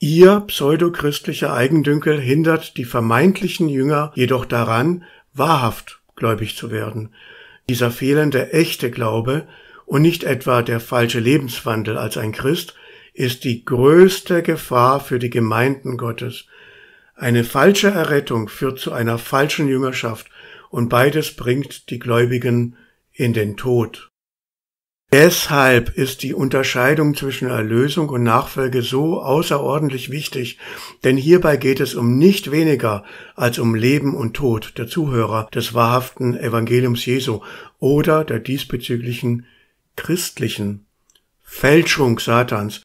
Ihr pseudochristlicher Eigendünkel hindert die vermeintlichen Jünger jedoch daran, wahrhaft gläubig zu werden. Dieser fehlende echte Glaube und nicht etwa der falsche Lebenswandel als ein Christ ist die größte Gefahr für die Gemeinden Gottes. Eine falsche Errettung führt zu einer falschen Jüngerschaft und beides bringt die Gläubigen in den Tod. Deshalb ist die Unterscheidung zwischen Erlösung und Nachfolge so außerordentlich wichtig, denn hierbei geht es um nicht weniger als um Leben und Tod der Zuhörer des wahrhaften Evangeliums Jesu oder der diesbezüglichen christlichen Fälschung Satans